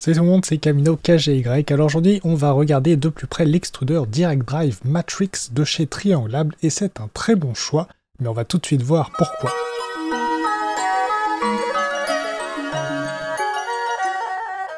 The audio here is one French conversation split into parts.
Salut tout le monde, c'est Camino KGY. Alors aujourd'hui, on va regarder de plus près l'extrudeur Direct Drive Matrix de chez Triangulable et c'est un très bon choix, mais on va tout de suite voir pourquoi.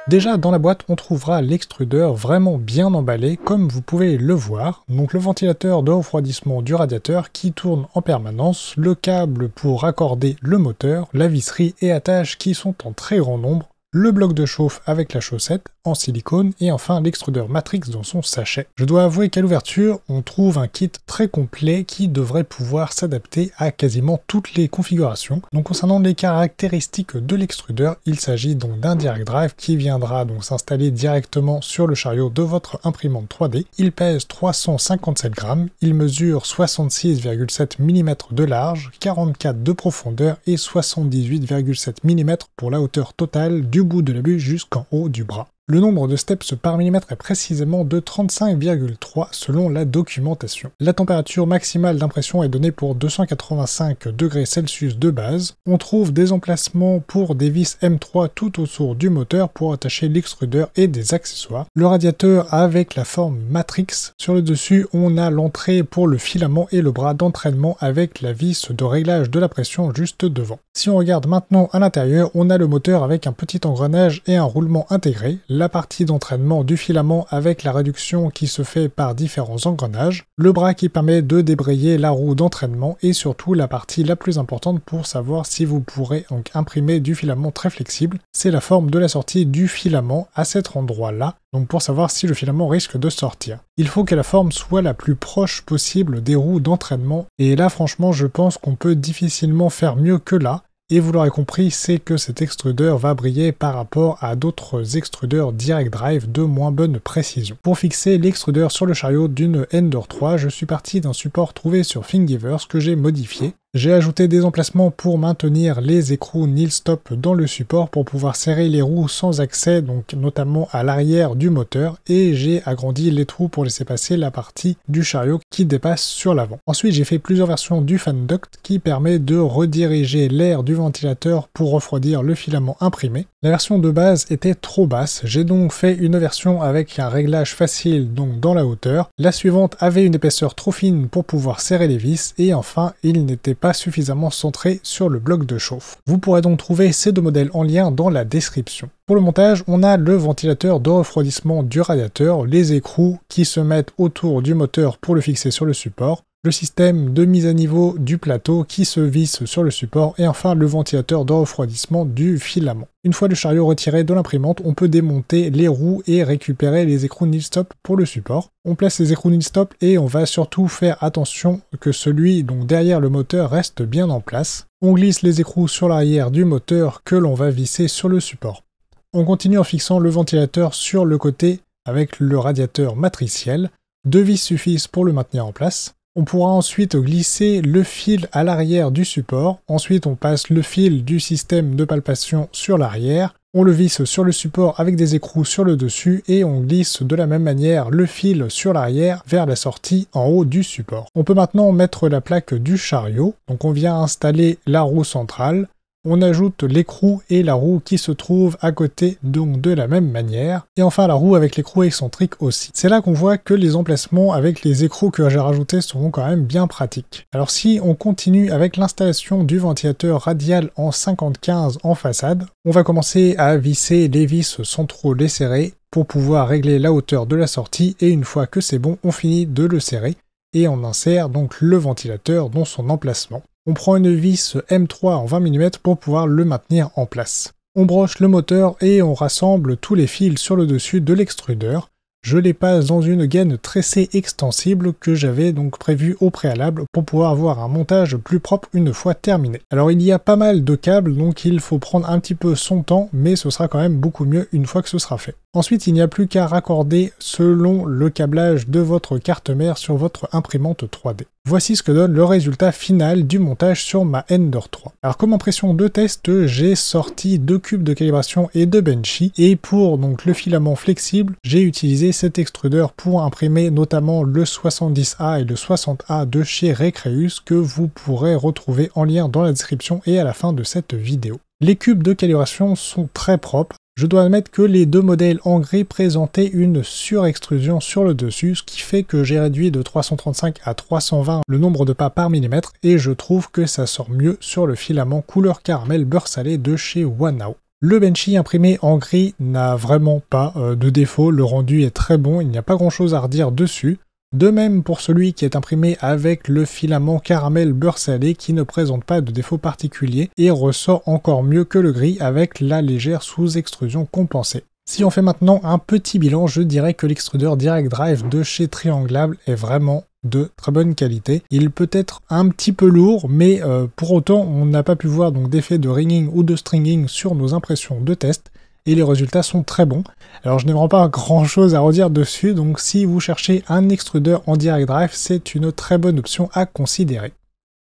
Déjà, dans la boîte, on trouvera l'extrudeur vraiment bien emballé, comme vous pouvez le voir. Donc le ventilateur de refroidissement du radiateur qui tourne en permanence, le câble pour raccorder le moteur, la visserie et attache qui sont en très grand nombre, le bloc de chauffe avec la chaussette en silicone et enfin l'extrudeur Matrix dans son sachet. Je dois avouer qu'à l'ouverture, on trouve un kit très complet qui devrait pouvoir s'adapter à quasiment toutes les configurations. Donc concernant les caractéristiques de l'extrudeur, il s'agit donc d'un direct drive qui viendra donc s'installer directement sur le chariot de votre imprimante 3D. Il pèse 357 grammes, il mesure 66,7 mm de large, 44 de profondeur et 78,7 mm pour la hauteur totale du du bout de la jusqu'en haut du bras. Le nombre de steps par millimètre est précisément de 35,3 selon la documentation. La température maximale d'impression est donnée pour 285 degrés Celsius de base. On trouve des emplacements pour des vis M3 tout autour du moteur pour attacher l'extrudeur et des accessoires. Le radiateur avec la forme matrix. Sur le dessus, on a l'entrée pour le filament et le bras d'entraînement avec la vis de réglage de la pression juste devant. Si on regarde maintenant à l'intérieur, on a le moteur avec un petit engrenage et un roulement intégré partie d'entraînement du filament avec la réduction qui se fait par différents engrenages, le bras qui permet de débrayer la roue d'entraînement et surtout la partie la plus importante pour savoir si vous pourrez donc imprimer du filament très flexible, c'est la forme de la sortie du filament à cet endroit-là, donc pour savoir si le filament risque de sortir. Il faut que la forme soit la plus proche possible des roues d'entraînement et là franchement je pense qu'on peut difficilement faire mieux que là, et vous l'aurez compris, c'est que cet extrudeur va briller par rapport à d'autres extrudeurs direct drive de moins bonne précision. Pour fixer l'extrudeur sur le chariot d'une Ender 3, je suis parti d'un support trouvé sur Thingiverse que j'ai modifié j'ai ajouté des emplacements pour maintenir les écrous nil stop dans le support pour pouvoir serrer les roues sans accès, donc notamment à l'arrière du moteur, et j'ai agrandi les trous pour laisser passer la partie du chariot qui dépasse sur l'avant. Ensuite, j'ai fait plusieurs versions du fan duct qui permet de rediriger l'air du ventilateur pour refroidir le filament imprimé. La version de base était trop basse, j'ai donc fait une version avec un réglage facile donc dans la hauteur. La suivante avait une épaisseur trop fine pour pouvoir serrer les vis et enfin il n'était pas suffisamment centré sur le bloc de chauffe. Vous pourrez donc trouver ces deux modèles en lien dans la description. Pour le montage, on a le ventilateur de refroidissement du radiateur, les écrous qui se mettent autour du moteur pour le fixer sur le support, le système de mise à niveau du plateau qui se visse sur le support et enfin le ventilateur de refroidissement du filament. Une fois le chariot retiré de l'imprimante, on peut démonter les roues et récupérer les écrous nil-stop pour le support. On place les écrous nil-stop et on va surtout faire attention que celui derrière le moteur reste bien en place. On glisse les écrous sur l'arrière du moteur que l'on va visser sur le support. On continue en fixant le ventilateur sur le côté avec le radiateur matriciel. Deux vis suffisent pour le maintenir en place. On pourra ensuite glisser le fil à l'arrière du support. Ensuite, on passe le fil du système de palpation sur l'arrière. On le visse sur le support avec des écrous sur le dessus et on glisse de la même manière le fil sur l'arrière vers la sortie en haut du support. On peut maintenant mettre la plaque du chariot. Donc on vient installer la roue centrale. On ajoute l'écrou et la roue qui se trouvent à côté donc de la même manière. Et enfin la roue avec l'écrou excentrique aussi. C'est là qu'on voit que les emplacements avec les écrous que j'ai rajoutés seront quand même bien pratiques. Alors si on continue avec l'installation du ventilateur radial en 55 en façade, on va commencer à visser les vis sans trop les serrer pour pouvoir régler la hauteur de la sortie et une fois que c'est bon on finit de le serrer et on insère donc le ventilateur dans son emplacement. On prend une vis M3 en 20 mm pour pouvoir le maintenir en place. On broche le moteur et on rassemble tous les fils sur le dessus de l'extrudeur je les passe dans une gaine tressée extensible que j'avais donc prévu au préalable pour pouvoir avoir un montage plus propre une fois terminé. Alors il y a pas mal de câbles donc il faut prendre un petit peu son temps mais ce sera quand même beaucoup mieux une fois que ce sera fait. Ensuite il n'y a plus qu'à raccorder selon le câblage de votre carte mère sur votre imprimante 3D. Voici ce que donne le résultat final du montage sur ma Ender 3. Alors comme impression de test, j'ai sorti deux cubes de calibration et deux benchy et pour donc le filament flexible, j'ai utilisé cet extrudeur pour imprimer notamment le 70A et le 60A de chez Recreus que vous pourrez retrouver en lien dans la description et à la fin de cette vidéo. Les cubes de calibration sont très propres, je dois admettre que les deux modèles en gris présentaient une surextrusion sur le dessus, ce qui fait que j'ai réduit de 335 à 320 le nombre de pas par millimètre, et je trouve que ça sort mieux sur le filament couleur caramel beurre salé de chez OneNow. Le Benchy imprimé en gris n'a vraiment pas euh, de défaut, le rendu est très bon, il n'y a pas grand chose à redire dessus. De même pour celui qui est imprimé avec le filament caramel beurre salé qui ne présente pas de défaut particulier et ressort encore mieux que le gris avec la légère sous-extrusion compensée. Si on fait maintenant un petit bilan, je dirais que l'extrudeur Direct Drive de chez Trianglable est vraiment de très bonne qualité. Il peut être un petit peu lourd, mais euh, pour autant, on n'a pas pu voir donc d'effet de ringing ou de stringing sur nos impressions de test. Et les résultats sont très bons. Alors je n'ai vraiment pas grand chose à redire dessus, donc si vous cherchez un extrudeur en direct drive, c'est une très bonne option à considérer.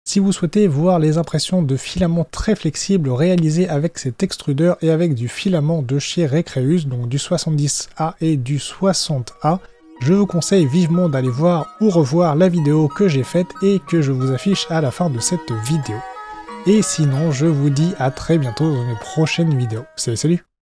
Si vous souhaitez voir les impressions de filaments très flexibles réalisées avec cet extrudeur et avec du filament de chez Recreus, donc du 70A et du 60A, je vous conseille vivement d'aller voir ou revoir la vidéo que j'ai faite et que je vous affiche à la fin de cette vidéo. Et sinon, je vous dis à très bientôt dans une prochaine vidéo. Salut, salut